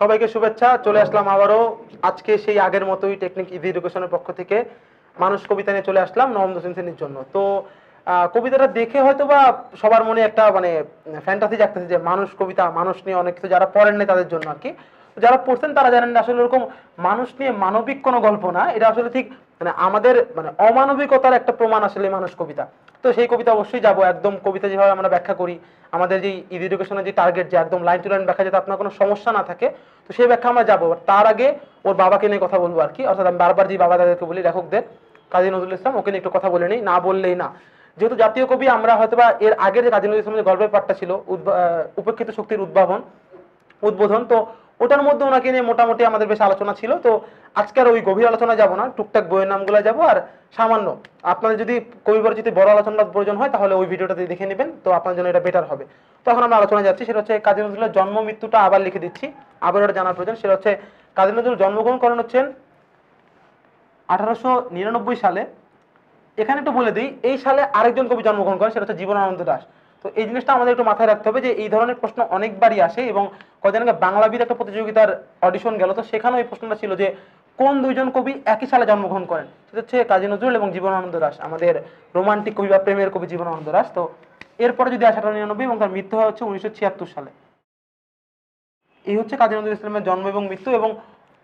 সবাইকে শুভেচ্ছা চলে আসলাম আবারও আজকে সেই আগের মতোই টেকনিক ইভি এডুকেশনের পক্ষ থেকে মানুষ কবিতা নিয়ে চলে আসলাম নবম দশম শ্রেণীর জন্য তো কবিতাটা দেখে হয়তো বা সবার মনে একটা মানে ফ্যান্টাসি জাগতেছে যে মানুষ কবিতা মানুষ নিয়ে অনেক কিছু যারা পড়েন নাই তাদের জন্য আর কি যারা পড়ছেন তারা জানেন আসলে ওরকম মানুষ নিয়ে মানবিক কোনো গল্প না এটা আসলে ঠিক মানে আমাদের মানে অমানবিকতার একটা প্রমাণ আসলে মানুষ কবিতা তো সেই কবিতা অবশ্যই যাব একদম কবিতা যেভাবে আমরা ব্যাখ্যা করি আমাদের যে ইদ এডুকেশনের যে টার্গেট যে একদম লাইন টু লাইন ব্যাখ্যা যাতে আপনার কোনো সমস্যা না থাকে তো সেই ব্যাখ্যা আমরা যাবো তার আগে ওর বাবাকে নিয়ে কথা বলবো আর কি অর্থাৎ আমি বারবার যে বাবা তাদেরকে বলি লেখকদের কাজী নজরুল ইসলাম ওকে নিয়ে একটু কথা বলে নিই না বললেই না যেহেতু জাতীয় কবি আমরা হয়তো বা এর আগে যে কাজী নজরুল ইসলামের গল্পের পাঠটা ছিল উপেক্ষিত শক্তির উদ্ভাবন উদ্বোধন তো ওটার মধ্যে ওনাকে নিয়ে মোটামুটি আমাদের বেশ আলোচনা ছিল তো আজকে আর ওই গভীর আলোচনা যাব না টুকটাক বইয়ের নামগুলো যাবো আর সামান্য আপনাদের যদি কবিবার যদি বড় আলোচনার প্রয়োজন হয় তাহলে ওই ভিডিওটা দিয়ে দেখে নেবেন তো আপনার জন্য এটা বেটার হবে তো এখন আমরা আলোচনা যাচ্ছি সেটা হচ্ছে কাজী নজরুলের জন্ম মৃত্যুটা আবার লিখে দিচ্ছি আবার ওটা জানার প্রয়োজন সেটা হচ্ছে কাজী নজরুল জন্মগ্রহণ করেন হচ্ছেন আঠারোশো নিরানব্বই সালে এখানে একটু বলে দিই এই সালে আরেকজন কবি জন্মগ্রহণ করেন সেটা হচ্ছে জীবনানন্দ দাস তো এই জিনিসটা আমাদের একটু মাথায় রাখতে হবে যে এই ধরনের প্রশ্ন অনেকবারই আসে এবং কদিন আগে বাংলাবিদ একটা প্রতিযোগিতার অডিশন গেল তো সেখানেও এই প্রশ্নটা ছিল যে কোন দুইজন কবি একই সালে জন্মগ্রহণ করেন সেটা হচ্ছে কাজী নজরুল এবং জীবনানন্দ রাস আমাদের রোমান্টিক কবি বা প্রেমের কবি জীবনানন্দ রাস তো এরপরে যদি আঠারো নিরানব্বই এবং তার মৃত্যু হয় হচ্ছে উনিশশো ছিয়াত্তর সালে এই হচ্ছে কাজী নজরুল ইসলামের জন্ম এবং মৃত্যু এবং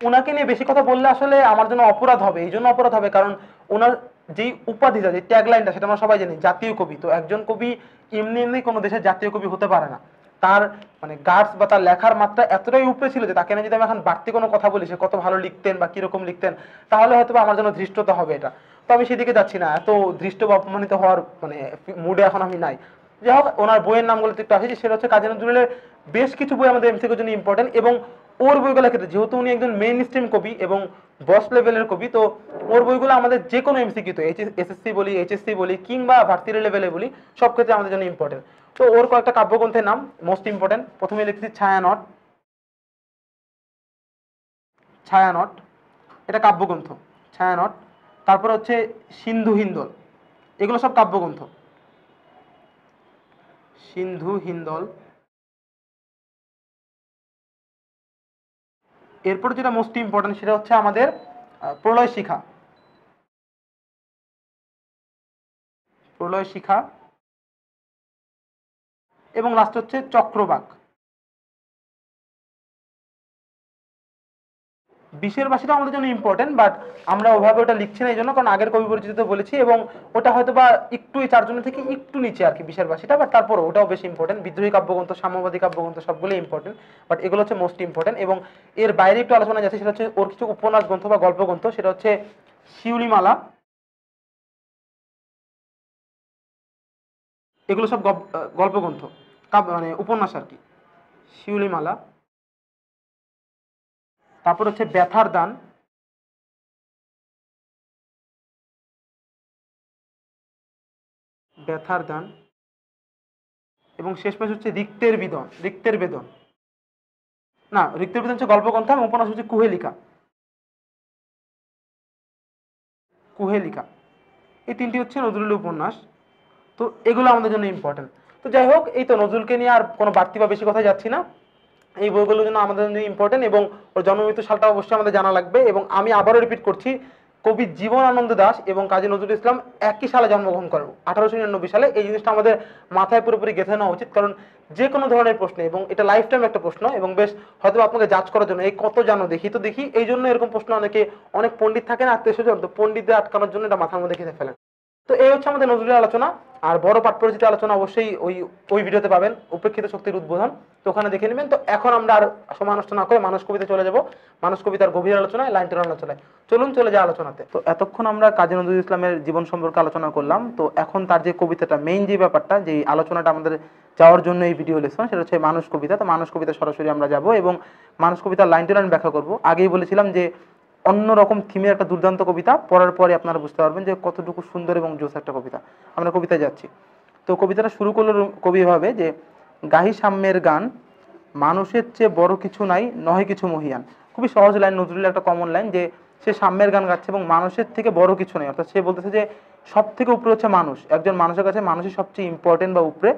ওনাকে নিয়ে বেশি কথা বললে আসলে আমার জন্য অপরাধ হবে এই জন্য অপরাধ হবে কারণ ওনার যেই উপাধিটা যে ট্যাগলাইনটা সেটা আমরা সবাই জানি জাতীয় কবি তো একজন কবি এমনি এমনি কোনো দেশের জাতীয় কবি হতে পারে না তার মানে গার্ডস বা তার লেখার মাত্রা এতটাই উপরে ছিল যে তাকে না যদি আমি এখন বাড়তি কোনো কথা বলি সে কত ভালো লিখতেন বা কীরকম লিখতেন তাহলে হয়তো আমার জন্য ধৃষ্টতা হবে এটা তো আমি সেদিকে যাচ্ছি না এত ধৃষ্ট বা অপমানিত হওয়ার মানে মুডে এখন আমি নাই যাই হোক ওনার বইয়ের নামগুলো একটু আসেছি সেটা হচ্ছে কাজী নজরুলের বেশ কিছু বই আমাদের এমসিকের জন্য ইম্পর্টেন্ট এবং ওর বইগুলোর ক্ষেত্রে যেহেতু উনি একজন মেইন স্ট্রিম কবি এবং বস লেভেলের কবি তো ওর বইগুলো আমাদের যে কোনো এমসিকিউ তো এসএসসি বলি এইচএসসি বলি কিংবা ভার্সিটি লেভেলে বলি সব ক্ষেত্রে আমাদের জন্য ইম্পর্টেন্ট তো ওর কয়েকটা কাব্যগ্রন্থের নাম মোস্ট ইম্পর্টেন্ট প্রথমে লিখছি ছায়ানট ছায়ানট এটা কাব্যগ্রন্থ ছায়ানট তারপর হচ্ছে সিন্ধু হিন্দল এগুলো সব কাব্যগ্রন্থ সিন্ধু হিন্দল এরপরে যেটা মোস্ট ইম্পর্টেন্ট সেটা হচ্ছে আমাদের প্রলয় শিখা প্রলয় শিখা এবং লাস্ট হচ্ছে চক্রবাক বিশের বাসিটা আমাদের জন্য ইম্পর্টেন্ট বাট আমরা ওভাবে ওটা লিখছি না এই জন্য কারণ আগের কবি পরিচিত বলেছি এবং ওটা হয়তো বা একটু এই চারজনের থেকে একটু নিচে আর কি বিশের বাসিটা বাট তারপর ওটাও বেশি ইম্পর্টেন্ট বিদ্রোহী কাব্যগ্রন্থ সাম্যবাদী কাব্যগ্রন্থ সবগুলো ইম্পর্টেন্ট বাট এগুলো হচ্ছে মোস্ট ইম্পর্টেন্ট এবং এর বাইরে একটু আলোচনা যাচ্ছে সেটা হচ্ছে ওর কিছু উপন্যাস গ্রন্থ বা গল্প গ্রন্থ সেটা হচ্ছে শিউলিমালা এগুলো সব গল্পগ্রন্থ মানে উপন্যাস আর কি শিউলিমালা তারপর হচ্ছে ব্যথার দান ব্যথার দান এবং শেষ মাস হচ্ছে রিক্তের বেদন রিক্তের বেদন না রিক্তের বেদন হচ্ছে গল্পগ্রন্থ এবং উপন্যাস হচ্ছে কুহেলিকা কুহেলিকা এই তিনটি হচ্ছে নজরুল উপন্যাস তো এগুলো আমাদের জন্য ইম্পর্টেন্ট তো যাই হোক এই তো নজরুলকে নিয়ে আর কোনো বাড়তি বা বেশি কথা যাচ্ছি না এই বইগুলোর জন্য আমাদের জন্য ইম্পর্টেন্ট এবং ওর জন্মমৃত্যু সালটা অবশ্যই আমাদের জানা লাগবে এবং আমি আবারও রিপিট করছি কবি জীবন আনন্দ দাস এবং কাজী নজরুল ইসলাম একই সালে জন্মগ্রহণ করেন আঠারোশো নিরানব্বই সালে এই জিনিসটা আমাদের মাথায় পুরোপুরি গেঁথে নেওয়া উচিত কারণ যে কোনো ধরনের প্রশ্ন এবং এটা লাইফ টাইম একটা প্রশ্ন এবং বেশ হয়তো আপনাকে জাজ করার জন্য এই কত জানো দেখি তো দেখি এই জন্য এরকম প্রশ্ন অনেকে অনেক পণ্ডিত থাকেন আত্মীয় স্বজন তো পণ্ডিতদের আটকানোর জন্য এটা মাথার মধ্যে গেঁথে ফেলেন তো এই হচ্ছে আমাদের নজরুলের আলোচনা আর বড় পাঠ্যরচিত আলোচনা অবশ্যই ওই ওই ভিডিওতে পাবেন উপেক্ষিত শক্তির উদ্বোধন তো ওখানে দেখে নেবেন তো এখন আমরা আর সময় নষ্ট না করে মানুষ কবিতা চলে যাব মানুষ কবিতার গভীর আলোচনায় লাইন আলোচনায় চলুন চলে যায় আলোচনাতে তো এতক্ষণ আমরা কাজী নজরুল ইসলামের জীবন সম্পর্কে আলোচনা করলাম তো এখন তার যে কবিতাটা মেইন যে ব্যাপারটা যে আলোচনাটা আমাদের যাওয়ার জন্য এই ভিডিও লেসন সেটা হচ্ছে মানুষ কবিতা তো মানুষ কবিতা সরাসরি আমরা যাব এবং মানুষ কবিতার লাইন টু লাইন ব্যাখ্যা করব আগেই বলেছিলাম যে অন্যরকম থিমের একটা দুর্দান্ত কবিতা পড়ার পরে আপনারা বুঝতে পারবেন যে কতটুকু সুন্দর এবং জোস একটা কবিতা আমরা কবিতায় যাচ্ছি তো কবিতাটা শুরু করলো কবিভাবে যে গাহি সাম্যের গান মানুষের চেয়ে বড় কিছু নাই নহে কিছু মহিয়ান খুবই সহজ লাইন নজরুলের একটা কমন লাইন যে সে সাম্যের গান গাচ্ছে এবং মানুষের থেকে বড় কিছু নেই অর্থাৎ সে বলতেছে যে সব থেকে উপরে হচ্ছে মানুষ একজন মানুষের কাছে মানুষের সবচেয়ে ইম্পর্টেন্ট বা উপরে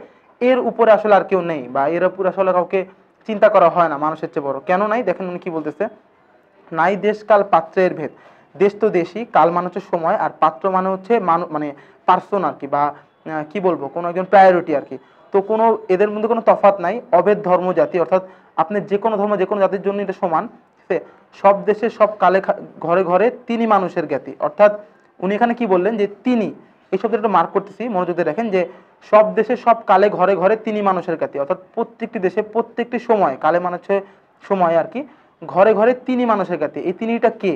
এর উপরে আসলে আর কেউ নেই বা এর উপরে আসলে কাউকে চিন্তা করা হয় না মানুষের চেয়ে বড় কেন নাই দেখেন উনি কি বলতেছে নাই দেশ কাল পাত্রের ভেদ দেশ তো দেশই কাল মানে হচ্ছে সময় আর পাত্র মানে হচ্ছে মানুষ মানে পার্সন আর কি বা কি বলবো কোনো একজন প্রায়োরিটি আর কি তো কোনো এদের মধ্যে কোনো তফাত নাই অবেদ ধর্ম জাতি অর্থাৎ আপনি যে কোনো ধর্ম যে কোনো জাতির জন্য এটা সমান সব দেশে সব কালে ঘরে ঘরে তিনি মানুষের জ্ঞাতি অর্থাৎ উনি এখানে কি বললেন যে তিনি এই শব্দটা মার্ক করতেছি মনোযোগ দিয়ে দেখেন যে সব দেশে সব কালে ঘরে ঘরে তিনি মানুষের জ্ঞাতি অর্থাৎ প্রত্যেকটি দেশে প্রত্যেকটি সময় কালে মানুষের সময় আর কি ঘরে ঘরে তিনি মানুষের কাছে এই তিনিটা কে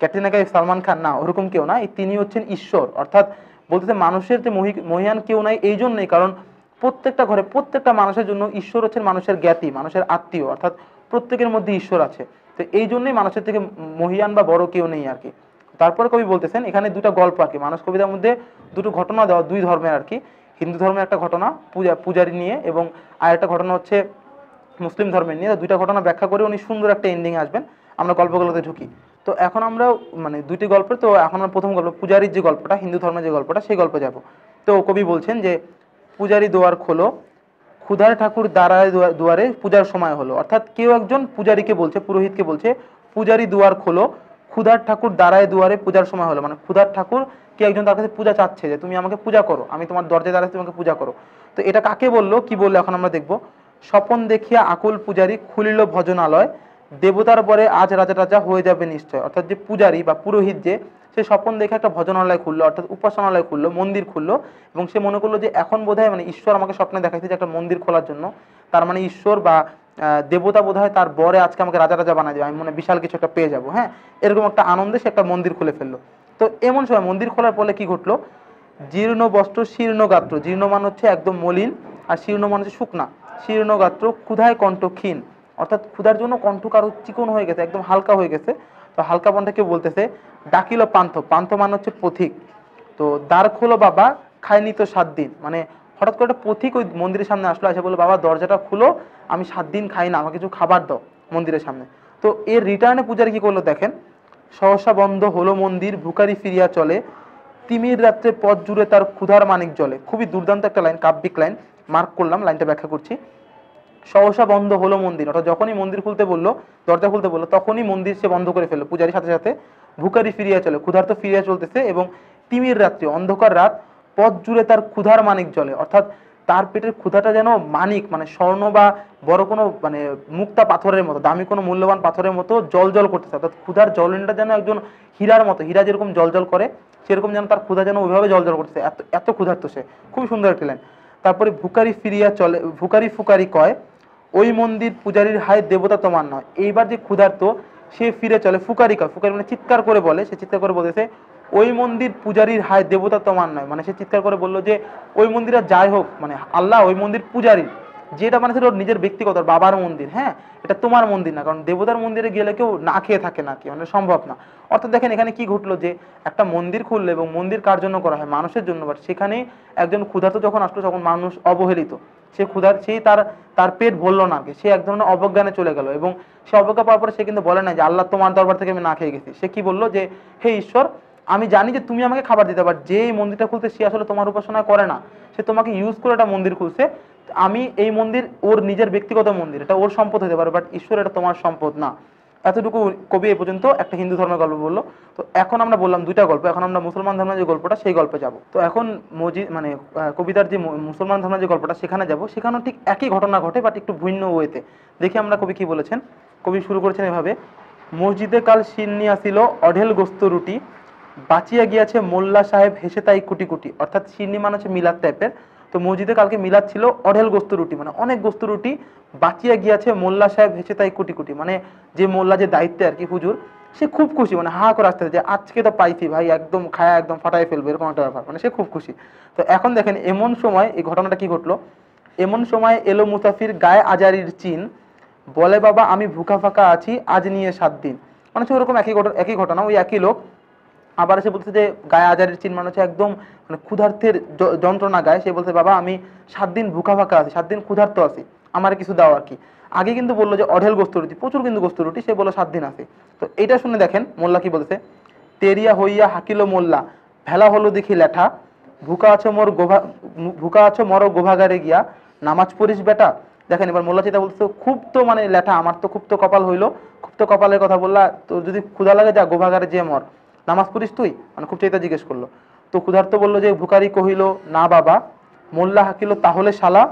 ক্যাটরিনা কাই সালমান খান না ওরকম কেউ না এই তিনি হচ্ছেন ঈশ্বর অর্থাৎ বলতেছে মানুষের যে মহি মহিয়ান কেউ নাই এই জন্যই কারণ প্রত্যেকটা ঘরে প্রত্যেকটা মানুষের জন্য ঈশ্বর হচ্ছেন মানুষের জ্ঞাতি মানুষের আত্মীয় অর্থাৎ প্রত্যেকের মধ্যে ঈশ্বর আছে তো এই জন্যই মানুষের থেকে মহিয়ান বা বড় কেউ নেই আর কি তারপরে কবি বলতেছেন এখানে দুটা গল্প আর কি মানুষ কবিতার মধ্যে দুটো ঘটনা দেওয়া দুই ধর্মের আর কি হিন্দু ধর্মের একটা ঘটনা পূজা পূজারি নিয়ে এবং আর একটা ঘটনা হচ্ছে মুসলিম ধর্মের নিয়ে দুইটা ঘটনা ব্যাখ্যা করে উনি সুন্দর একটা এন্ডিং আসবেন আমরা গল্পগুলোতে ঢুকি তো এখন আমরা মানে দুটি গল্পের তো এখন আমরা প্রথম গল্প পূজারীর যে গল্পটা হিন্দু ধর্মের যে গল্পটা সেই গল্পে যাব তো কবি বলছেন যে পূজারি দোয়ার খোলো ক্ষুধার ঠাকুর দাঁড়ায় দুয়ারে পূজার সময় হলো অর্থাৎ কেউ একজন পূজারীকে বলছে পুরোহিতকে বলছে পূজারি দুয়ার খোলো ক্ষুধার ঠাকুর দ্বারায় দুয়ারে পূজার সময় হলো মানে ক্ষুধার ঠাকুর কে একজন তার কাছে পূজা চাচ্ছে যে তুমি আমাকে পূজা করো আমি তোমার দরজায় দ্বারা তোমাকে পূজা করো তো এটা কাকে বললো কি বললো এখন আমরা দেখবো স্বপন দেখিয়া আকুল পূজারী খুলিল ভজনালয় দেবতার পরে আজ রাজা রাজা হয়ে যাবে নিশ্চয় অর্থাৎ যে পূজারী বা পুরোহিত যে সে স্বপন দেখে একটা ভজনালয় খুললো অর্থাৎ উপাসনালয় খুললো মন্দির খুললো এবং সে মনে করলো যে এখন বোধহয় মানে ঈশ্বর আমাকে স্বপ্নে দেখাইছে যে একটা মন্দির খোলার জন্য তার মানে ঈশ্বর বা দেবতা বোধ হয় তার বরে আজকে আমাকে রাজা রাজা বানা দেবে আমি মনে বিশাল কিছু একটা পেয়ে যাবো হ্যাঁ এরকম একটা আনন্দে সে একটা মন্দির খুলে ফেললো তো এমন সময় মন্দির খোলার ফলে কি ঘটলো জীর্ণ বস্ত্র শীর্ণ গাত্র জীর্ণ মান হচ্ছে একদম মলিন আর শীর্ণ মান হচ্ছে শুকনা শীর্ণগাত্র ক্ষুধায় কণ্ঠক্ষীণ অর্থাৎ ক্ষুধার জন্য কণ্ঠ কারো চিকন হয়ে গেছে একদম হালকা হয়ে গেছে তো হালকা পন্থাকে বলতেছে ডাকিল পান্থ পান্থ মানে হচ্ছে পথিক তো দ্বার খোলো বাবা খায়নি তো সাত দিন মানে হঠাৎ করে একটা পথিক ওই মন্দিরের সামনে আসলো আসে বললো বাবা দরজাটা খুলো আমি সাত দিন খাই না আমাকে কিছু খাবার দাও মন্দিরের সামনে তো এর রিটার্নে পূজারি কি করলো দেখেন সহসা বন্ধ হলো মন্দির ভুকারি ফিরিয়া চলে তিমির রাত্রে পথ জুড়ে তার ক্ষুধার মানিক জলে খুবই দুর্দান্ত একটা লাইন কাব্যিক লাইন মার্ক করলাম লাইনটা ব্যাখ্যা করছি সহসা বন্ধ হলো মন্দির অর্থাৎ যখনই মন্দির খুলতে বললো দরজা খুলতে বললো তখনই মন্দির সে বন্ধ করে ফেললো পূজারির সাথে সাথে ভুকারি ফিরিয়া চলে ক্ষুধার্ত ফিরিয়া চলতেছে এবং তিমির রাত্রি অন্ধকার রাত পথ জুড়ে তার ক্ষুধার মানিক জলে অর্থাৎ তার পেটের ক্ষুধাটা যেন মানিক মানে স্বর্ণ বা বড় কোনো মানে মুক্তা পাথরের মতো দামি কোনো মূল্যবান পাথরের মতো জল জল করতেছে অর্থাৎ ক্ষুধার জলটা যেন একজন হীরার মতো হীরা যেরকম জল জল করে সেরকম যেন তার ক্ষুধা যেন ওইভাবে জল জল করতেছে এত এত ক্ষুধার্ত সে খুবই সুন্দর একটি লাইন তারপরে ভুকারি ফিরিয়া চলে ভুকারি ফুকারি কয় ওই মন্দির পূজারীর হায় দেবতা তোমার নয় এইবার যে ক্ষুধার্ত সে ফিরে চলে ফুকারি কয় ফুকারি মানে চিৎকার করে বলে সে চিৎকার করে বলতেছে ওই মন্দির পূজারীর হায় দেবতা তোমার নয় মানে সে চিৎকার করে বললো যে ওই মন্দিরে যাই হোক মানে আল্লাহ ওই মন্দির পূজারীর যেটা মানে ওর নিজের ব্যক্তিগত বাবার মন্দির হ্যাঁ এটা তোমার মন্দির না কারণ দেবতার মন্দিরে গেলে কেউ না খেয়ে থাকে না মানে সম্ভব না অর্থাৎ দেখেন এখানে কি ঘটলো যে একটা মন্দির খুললে এবং মন্দির কার জন্য করা হয় মানুষের জন্য বাট সেখানে একজন ক্ষুধার্ত যখন আসলো তখন মানুষ অবহেলিত সে ক্ষুধার সেই তার তার পেট ভরলো না সে এক ধরনের অবজ্ঞানে চলে গেল এবং সে অবজ্ঞা পাওয়ার পরে সে কিন্তু বলে না যে আল্লাহ তোমার দরবার থেকে আমি না খেয়ে গেছি সে কি বললো যে হে ঈশ্বর আমি জানি যে তুমি আমাকে খাবার দিতে পার যে মন্দিরটা খুলতে সে আসলে তোমার উপাসনা করে না সে তোমাকে ইউজ করে একটা মন্দির খুলছে আমি এই মন্দির ওর নিজের ব্যক্তিগত মন্দির এটা ওর সম্পদ হতে পারে বাট ঈশ্বর এটা তোমার সম্পদ না এতটুকু কবি এ পর্যন্ত একটা হিন্দু ধর্মের গল্প বললো তো এখন আমরা বললাম দুইটা গল্প এখন আমরা মুসলমান ধর্মের যে গল্পটা সেই গল্পে যাব তো এখন মজি মানে কবিতার যে মুসলমান ধর্মের যে গল্পটা সেখানে যাব সেখানেও ঠিক একই ঘটনা ঘটে বাট একটু ভিন্ন ওয়েতে দেখি আমরা কবি কি বলেছেন কবি শুরু করেছেন এভাবে মসজিদে কাল নিয়ে আসিল অঢেল গোস্ত রুটি বাঁচিয়া গিয়াছে মোল্লা সাহেব হেসে তাই কুটি কুটি অর্থাৎ শিন্নি মানে হচ্ছে মিলাদ টাইপের তো মসজিদে কালকে মিলাদ ছিল অঢেল গোস্ত রুটি মানে অনেক গোস্ত রুটি বাঁচিয়া গিয়াছে মোল্লা সাহেব হেসে তাই কোটি কোটি মানে যে মোল্লা যে দায়িত্বে আর কি হুজুর সে খুব খুশি মানে হা করে আসতে যে আজকে তো পাইছি ভাই একদম খায়া একদম ফাটাই ফেলবে এরকম একটা ব্যাপার মানে সে খুব খুশি তো এখন দেখেন এমন সময় এই ঘটনাটা কি ঘটলো এমন সময় এলো মুসাফির গায়ে আজারির চিন বলে বাবা আমি ভুকা ফাঁকা আছি আজ নিয়ে সাত দিন মানে সে ওরকম একই ঘটনা একই ঘটনা ওই একই লোক আবার সে বলছে যে গায়ে আজারের চিন মানে হচ্ছে একদম মানে ক্ষুধার্থের যন্ত্রণা গায়ে সে বলছে বাবা আমি সাত দিন ভুকা ফাঁকা আছি সাত দিন ক্ষুধার্ত আছি আমার কিছু দাও আর কি আগে কিন্তু বললো যে অঢেল গোস্ত রুটি প্রচুর কিন্তু গোস্ত রুটি সে বললো সাত দিন আছে তো এটা শুনে দেখেন মোল্লা কি বলছে তেরিয়া হইয়া হাকিল মোল্লা ভেলা হলো দেখি লেঠা ভুকা আছো মোর গোভা ভুকা আছো মর গোভাগারে গিয়া নামাজ পড়িস বেটা দেখেন এবার মোল্লা চিতা বলছে খুব তো মানে লেঠা আমার তো খুব তো কপাল হইলো খুব তো কপালের কথা বললা তো যদি ক্ষুদা লাগে যা গোভাগারে যে মর নামাজ পড়িস তুই মানে খুব চাইতা জিজ্ঞেস করলো তো ক্ষুধার্ত বলল যে ভুকারি কহিল না বাবা মোল্লা হাকিল তাহলে শালা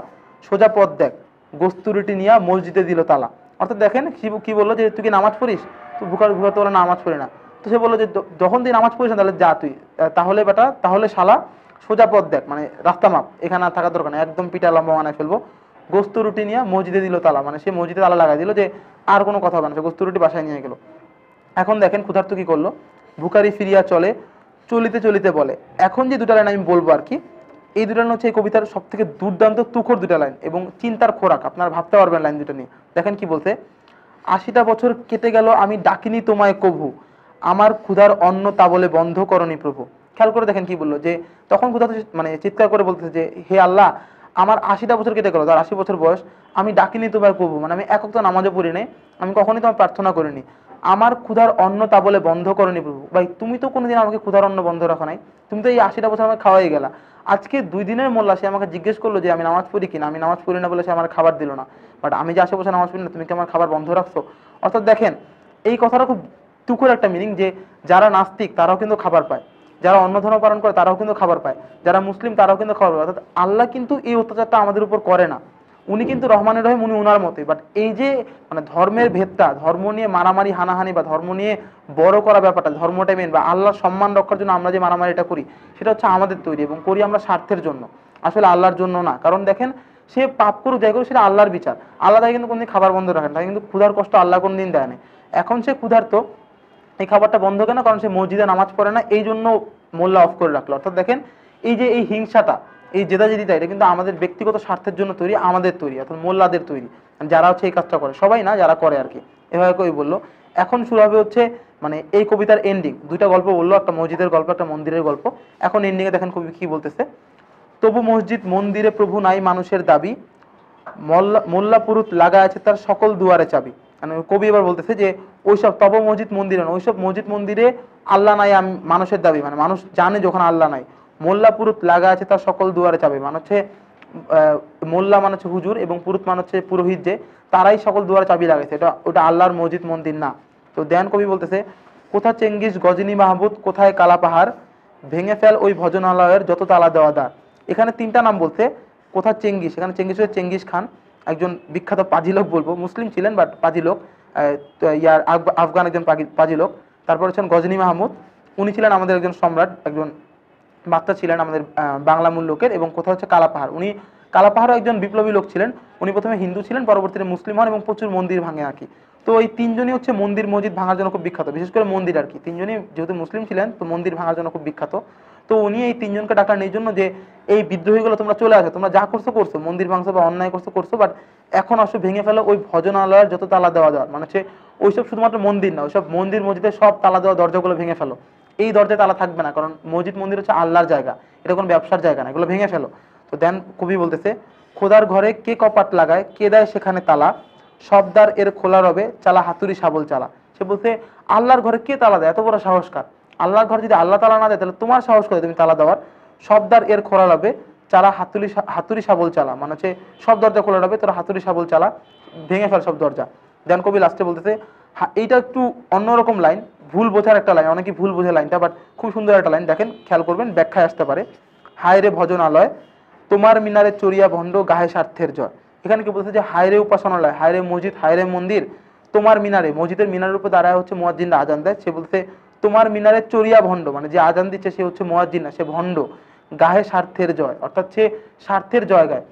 সোজা পথ দেখ গোস্তুরুটি নিয়ে মসজিদে দিল তালা অর্থাৎ দেখেন শিবু কি বললো যে তুই কি নামাজ পড়িস তো ভুকার ভুকার তো নামাজ পড়ি না তো সে বললো যে যখন তুই নামাজ পড়িস না তাহলে যা তুই তাহলে বেটা তাহলে শালা সোজা পথ দেখ মানে রাস্তা মাপ এখানে আর থাকার দরকার নেই একদম পিটা লম্বা বানায় ফেলবো গোস্তু রুটি নিয়ে মসজিদে দিল তালা মানে সে মসজিদে তালা লাগাই দিল যে আর কোনো কথা হবে না সে গোস্তু রুটি বাসায় নিয়ে গেলো এখন দেখেন ক্ষুধার্ত কী করলো ভুকারি ফিরিয়া চলে চলিতে চলিতে বলে এখন যে দুটা লাইন আমি বলবো আর কি এই দুটা লাইন হচ্ছে এই কবিতার সব থেকে দুর্দান্ত তুখর দুটা লাইন এবং চিন্তার খোরাক আপনারা ভাবতে পারবেন লাইন দুটো নিয়ে দেখেন কি বলতে আশিটা বছর কেটে গেল আমি ডাকিনি তোমায় কভু আমার ক্ষুধার অন্ন তা বলে বন্ধ করনি প্রভু খেয়াল করে দেখেন কি বললো যে তখন ক্ষুধা মানে চিৎকার করে বলতেছে যে হে আল্লাহ আমার আশিটা বছর কেটে গেল তার আশি বছর বয়স আমি ডাকিনি তোমায় কভু মানে আমি একক তো নামাজও পড়ি নাই আমি কখনই তোমার প্রার্থনা করিনি আমার ক্ষুধার অন্ন তা বলে বন্ধ করনি প্রভু ভাই তুমি তো কোনোদিন আমাকে ক্ষুধার অন্ন বন্ধ রাখো নাই তুমি তো এই আশিটা বছর আমাকে খাওয়াই গেলা আজকে দুই দিনের মোল্লা সে আমাকে জিজ্ঞেস করলো যে আমি নামাজ পড়ি কিনা আমি নামাজ পড়ি না বলে সে আমার খাবার দিল না বাট আমি যে আশি বছর নামাজ পড়ি না তুমি কি আমার খাবার বন্ধ রাখছো অর্থাৎ দেখেন এই কথাটা খুব টুকুর একটা মিনিং যে যারা নাস্তিক তারাও কিন্তু খাবার পায় যারা অন্য ধর্ম পালন করে তারাও কিন্তু খাবার পায় যারা মুসলিম তারাও কিন্তু খাবার পায় অর্থাৎ আল্লাহ কিন্তু এই অত্যাচারটা আমাদের উপর করে না উনি কিন্তু রহমানের রহিম উনি ওনার মতোই বাট এই যে মানে ধর্মের ভেদটা ধর্ম নিয়ে মারামারি হানাহানি বা ধর্ম নিয়ে বড় করা ব্যাপারটা ধর্মটা মেন বা আল্লাহর সম্মান রক্ষার জন্য আমরা যে মারামারিটা করি সেটা হচ্ছে আমাদের তৈরি এবং করি আমরা স্বার্থের জন্য আসলে আল্লাহর জন্য না কারণ দেখেন সে পাপ করুক যাই করুক সেটা আল্লাহর বিচার আল্লাহ তাকে কিন্তু কোনদিন খাবার বন্ধ রাখেন তাকে কিন্তু ক্ষুধার কষ্ট আল্লাহ কোনদিন দেয় না এখন সে ক্ষুধার্ত এই খাবারটা বন্ধ কেন কারণ সে মসজিদে নামাজ পড়ে না এই জন্য মোল্লা অফ করে রাখলো অর্থাৎ দেখেন এই যে এই হিংসাটা এই জেদাজেদিটা এটা কিন্তু আমাদের ব্যক্তিগত স্বার্থের জন্য তৈরি আমাদের তৈরি অর্থাৎ মোল্লাদের তৈরি মানে যারা হচ্ছে এই কাজটা করে সবাই না যারা করে আর কি এভাবে কই বললো এখন শুরু হবে হচ্ছে মানে এই কবিতার এন্ডিং দুইটা গল্প বললো একটা মসজিদের গল্প একটা মন্দিরের গল্প এখন এন্ডিংয়ে দেখেন কবি কি বলতেছে তবু মসজিদ মন্দিরে প্রভু নাই মানুষের দাবি মোল্লা মোল্লাপুরুত লাগা আছে তার সকল দুয়ারে চাবি মানে কবি এবার বলতেছে যে ওইসব তব মসজিদ মন্দিরে না ওইসব মসজিদ মন্দিরে আল্লাহ নাই মানুষের দাবি মানে মানুষ জানে যখন আল্লাহ নাই মোল্লা পুরুত লাগা আছে তা সকল দুয়ারে চাবে মানে হচ্ছে মোল্লা মানে হচ্ছে হুজুর এবং পুরুত মানে হচ্ছে পুরোহিত যে তারাই সকল দুয়ারে চাবি লাগাইছে এটা ওটা আল্লাহর মসজিদ মন্দির না তো দেয়ান কবি বলতেছে কোথা চেঙ্গিস গজনী মাহবুদ কোথায় কালা পাহাড় ভেঙে ফেল ওই ভজনালয়ের যত তালা দেওয়া দ্বার এখানে তিনটা নাম বলতে কোথা চেঙ্গিস এখানে চেঙ্গিস হচ্ছে চেঙ্গিস খান একজন বিখ্যাত পাজি লোক বলবো মুসলিম ছিলেন বাট পাজি লোক ইয়ার আফগান একজন পাজি লোক তারপর হচ্ছেন গজনী মাহমুদ উনি ছিলেন আমাদের একজন সম্রাট একজন মাত্রা ছিলেন আমাদের বাংলা মূল লোকের এবং কোথাও হচ্ছে কালাপাহাড় উনি কালাপাহাড়ও একজন বিপ্লবী লোক ছিলেন উনি প্রথমে হিন্দু ছিলেন পরবর্তীতে মুসলিম হন এবং প্রচুর মন্দির ভাঙে আর কি তো এই তিনজনই হচ্ছে মন্দির মসজিদ ভাঙার জন্য খুব বিখ্যাত বিশেষ করে মন্দির আর কি তিনজনই যেহেতু মুসলিম ছিলেন তো মন্দির ভাঙার জন্য খুব বিখ্যাত তো উনি এই তিনজনকে ডাকার এই জন্য যে এই বিদ্রোহীগুলো তোমরা চলে আসো তোমরা যা করছো করছো মন্দির ভাঙছো বা অন্যায় করছো করছো বাট এখন আসো ভেঙে ফেলো ওই ভজনালয়ের যত তালা দেওয়া যাওয়ার মানে হচ্ছে ওইসব শুধুমাত্র মন্দির না ওইসব মন্দির মসজিদে সব তালা দেওয়া দরজাগুলো ভেঙে ফেলো এই দরজায় তালা থাকবে না কারণ মসজিদ মন্দির হচ্ছে আল্লাহর জায়গা এটা কোনো ব্যবসার জায়গা না এগুলো ভেঙে ফেলো তো দেন কবি বলতেছে খোদার ঘরে কে কপাট লাগায় কে দেয় সেখানে তালা সবদার এর খোলা রবে চালা হাতুরি সাবল চালা সে বলছে আল্লাহর ঘরে কে তালা দেয় এত বড় সাহসকার আল্লাহর ঘরে যদি আল্লাহ তালা না দেয় তাহলে তোমার সাহস করে তুমি তালা দেওয়ার সবদার এর খোলা রবে চালা হাতুরি হাতুরি সাবল চালা মানে হচ্ছে সব দরজা খোলা রবে তোর হাতুরি সাবল চালা ভেঙে ফেল সব দরজা দেন কবি লাস্টে বলতেছে হ্যাঁ, এইটা একটু অন্যরকম লাইন ভুল বোঝার একটা লাইন অনেকে ভুল বোঝে লাইনটা বাট খুব সুন্দর একটা লাইন দেখেন খেয়াল করবেন ব্যাখ্যায় আসতে পারে হায়রে ভজনালয় তোমার মিনারে চড়িয়া ভণ্ড গাহে স্বার্থের জয় এখানে কি বলছে যে হায়রে উপাসনালয় হায়রে মসজিদ হায়রে মন্দির তোমার মিনারে মসজিদের মিনারের উপর দাঁড়ায় হচ্ছে মোয়াজ্জিনরা আজান দেয় সে বলছে তোমার মিনারে চরিয়া ভণ্ড মানে যে আজান দিচ্ছে সে হচ্ছে মোয়াজ্জিন না সে ভণ্ড গাহে স্বার্থের জয় অর্থাৎ সে স্বার্থের জয় গায়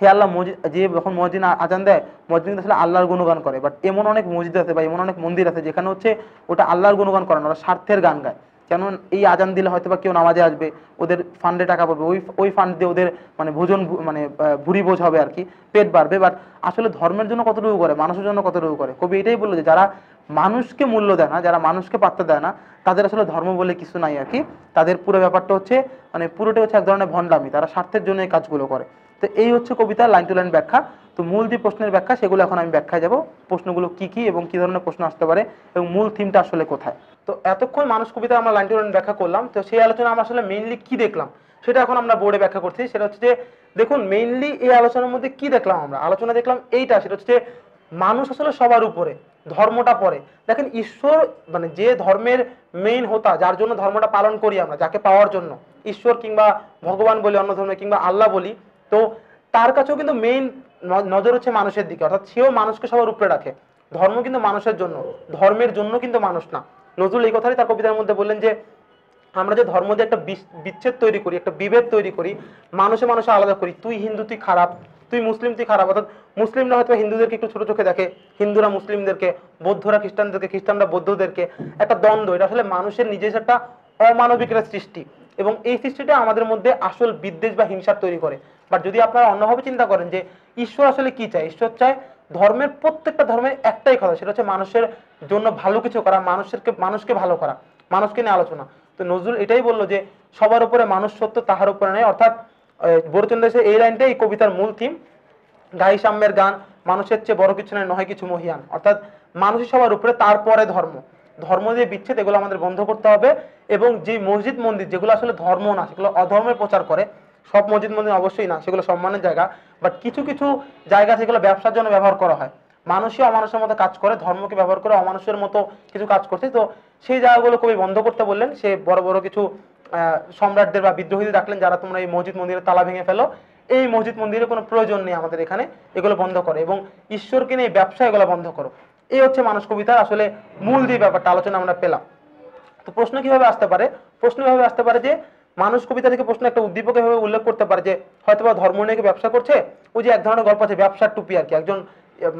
হে আল্লাহ মসজিদ যে যখন মসজিদ আজান দেয় মসজিদ আসলে আল্লাহর গুণগান করে বাট এমন অনেক মসজিদ আছে বা এমন অনেক মন্দির আছে যেখানে হচ্ছে ওটা আল্লাহর গুণগান করে না ওরা স্বার্থের গান গায় কেন এই আজান দিলে হয়তো বা কেউ নামাজে আসবে ওদের ফান্ডে টাকা পড়বে ওই ওই ফান্ড দিয়ে ওদের মানে ভোজন মানে ভুরি বোঝ হবে আর কি পেট বাড়বে বাট আসলে ধর্মের জন্য কতটুকু করে মানুষের জন্য কতটুকু করে কবি এটাই বললো যে যারা মানুষকে মূল্য দেয় না যারা মানুষকে পাত্তা দেয় না তাদের আসলে ধর্ম বলে কিছু নাই আর কি তাদের পুরো ব্যাপারটা হচ্ছে মানে পুরোটাই হচ্ছে এক ধরনের ভণ্ডামি তারা স্বার্থের জন্য এই কাজগুলো করে তো এই হচ্ছে কবিতার লাইন টু লাইন ব্যাখ্যা তো মূল যে প্রশ্নের ব্যাখ্যা সেগুলো এখন আমি ব্যাখ্যায় যাব প্রশ্নগুলো কি কি এবং কি ধরনের প্রশ্ন আসতে পারে এবং মূল থিমটা আসলে কোথায় তো এতক্ষণ মানুষ কবিতা আমরা লাইন টু লাইন ব্যাখ্যা করলাম তো সেই আলোচনা আমরা আসলে মেইনলি কি দেখলাম সেটা এখন আমরা বোর্ডে ব্যাখ্যা করছি সেটা হচ্ছে যে দেখুন মেইনলি এই আলোচনার মধ্যে কি দেখলাম আমরা আলোচনা দেখলাম এইটা সেটা হচ্ছে যে মানুষ আসলে সবার উপরে ধর্মটা পরে দেখেন ঈশ্বর মানে যে ধর্মের মেইন হোতা যার জন্য ধর্মটা পালন করি আমরা যাকে পাওয়ার জন্য ঈশ্বর কিংবা ভগবান বলি অন্য ধর্মে কিংবা আল্লাহ বলি তো তার কাছেও কিন্তু মেইন নজর হচ্ছে মানুষের দিকে অর্থাৎ সেও মানুষকে সবার উপরে রাখে ধর্ম কিন্তু মানুষের জন্য ধর্মের জন্য কিন্তু মানুষ না নজরুল এই কথাই তার কবিতার মধ্যে বললেন যে আমরা যে ধর্ম দিয়ে একটা বিচ্ছেদ তৈরি করি একটা বিভেদ তৈরি করি মানুষে মানুষে আলাদা করি তুই হিন্দু তুই খারাপ তুই মুসলিম তুই খারাপ অর্থাৎ মুসলিমরা হয়তো হিন্দুদেরকে একটু ছোট চোখে দেখে হিন্দুরা মুসলিমদেরকে বৌদ্ধরা খ্রিস্টানদেরকে খ্রিস্টানরা বৌদ্ধদেরকে একটা দ্বন্দ্ব এটা আসলে মানুষের নিজের একটা অমানবিক সৃষ্টি এবং এই সৃষ্টিটা আমাদের মধ্যে আসল বিদ্বেষ বা হিংসার তৈরি করে বাট যদি আপনারা অন্যভাবে চিন্তা করেন যে ঈশ্বর আসলে কি চায় ঈশ্বর চায় ধর্মের প্রত্যেকটা ধর্মের একটাই কথা সেটা হচ্ছে মানুষের জন্য ভালো কিছু করা মানুষেরকে মানুষকে ভালো করা মানুষকে নিয়ে আলোচনা তো নজরুল এটাই বললো যে সবার উপরে মানুষ সত্য তাহার উপরে নেই অর্থাৎ বরচন্দ্র সে এই লাইনটাই এই কবিতার মূল থিম গাই সাম্যের গান মানুষের চেয়ে বড় কিছু নয় নয় কিছু মহিয়ান অর্থাৎ মানুষই সবার উপরে তারপরে ধর্ম ধর্ম যে বিচ্ছেদ এগুলো আমাদের বন্ধ করতে হবে এবং যে মসজিদ মন্দির যেগুলো আসলে ধর্ম না সেগুলো অধর্মের প্রচার করে সব মসজিদ মন্দির অবশ্যই না সেগুলো সম্মানের জায়গা বাট কিছু কিছু জায়গা সেগুলো ব্যবসার জন্য ব্যবহার করা হয় মানুষই অমানুষের মতো কাজ করে ধর্মকে ব্যবহার করে অমানুষের মতো কিছু কাজ করছে তো সেই জায়গাগুলো কবি বন্ধ করতে বললেন সে বড় বড় কিছু সম্রাটদের বা বিদ্রোহীদের ডাকলেন যারা তোমরা এই মসজিদ মন্দিরে তালা ভেঙে ফেলো এই মসজিদ মন্দিরের কোনো প্রয়োজন নেই আমাদের এখানে এগুলো বন্ধ করো এবং ঈশ্বরকে নিয়ে ব্যবসা এগুলো বন্ধ করো এই হচ্ছে মানুষ কবিতার আসলে মূল দিয়ে ব্যাপারটা আলোচনা আমরা পেলাম তো প্রশ্ন কিভাবে আসতে পারে প্রশ্ন কিভাবে আসতে পারে যে মানুষ কবিতা থেকে প্রশ্ন একটা উদ্দীপক ভাবে উল্লেখ করতে পারে যে হয়তো বা ধর্ম নিয়ে ব্যবসা করছে ওই যে এক ধরনের গল্প আছে ব্যবসার টুপি আর কি একজন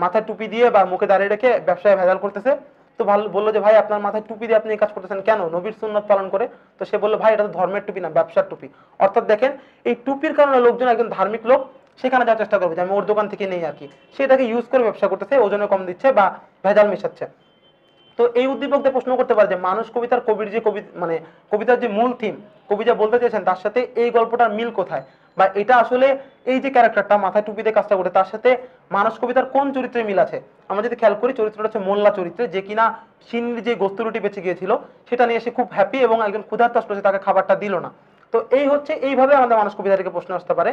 মাথায় টুপি দিয়ে বা মুখে দাঁড়িয়ে রেখে ব্যবসায় ভেজাল করতেছে তো ভালো বললো যে ভাই আপনার মাথায় টুপি দিয়ে আপনি এই কাজ করতেছেন কেন নবীর সুন্নত পালন করে তো সে বললো ভাই এটা তো ধর্মের টুপি না ব্যবসার টুপি অর্থাৎ দেখেন এই টুপির কারণে লোকজন একজন ধার্মিক লোক সেখানে যাওয়ার চেষ্টা করবে যে আমি ওর দোকান থেকে নেই আর কি সেটাকে ইউজ করে ব্যবসা করতেছে ওজনে কম দিচ্ছে বা ভেজাল মেশাচ্ছে তো এই উদ্দীপকদের প্রশ্ন করতে পারে যে মানুষ কবিতার কবির যে কবি মানে কবিতার যে মূল থিম কবি যা বলতে চেয়েছেন তার সাথে এই গল্পটার মিল কোথায় বা এটা আসলে এই যে ক্যারেক্টারটা মাথায় টুপিতে কাজটা করে তার সাথে মানস কবিতার কোন চরিত্রে মিল আছে আমরা যদি খেয়াল করি চরিত্রটা হচ্ছে মোল্লা চরিত্রে যে কিনা সিন্নির যে গোস্তুরুটি বেঁচে গিয়েছিল সেটা নিয়ে এসে খুব হ্যাপি এবং একজন ক্ষুধার্ত আসলে তাকে খাবারটা দিল না তো এই হচ্ছে এইভাবে আমাদের মানস কবিতা থেকে প্রশ্ন আসতে পারে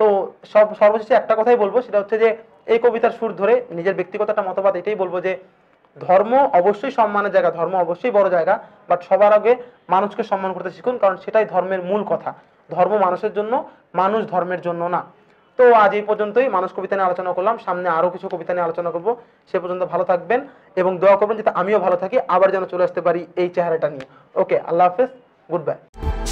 তো সব সর্বশেষে একটা কথাই বলবো সেটা হচ্ছে যে এই কবিতার সুর ধরে নিজের ব্যক্তিগত একটা মতবাদ এটাই বলবো যে ধর্ম অবশ্যই সম্মানের জায়গা ধর্ম অবশ্যই বড় জায়গা বাট সবার আগে মানুষকে সম্মান করতে শিখুন কারণ সেটাই ধর্মের মূল কথা ধর্ম মানুষের জন্য মানুষ ধর্মের জন্য না তো আজ এই পর্যন্তই মানুষ কবিতা নিয়ে আলোচনা করলাম সামনে আরও কিছু কবিতা নিয়ে আলোচনা করব সে পর্যন্ত ভালো থাকবেন এবং দোয়া করবেন যাতে আমিও ভালো থাকি আবার যেন চলে আসতে পারি এই চেহারাটা নিয়ে ওকে আল্লাহ হাফেজ গুড বাই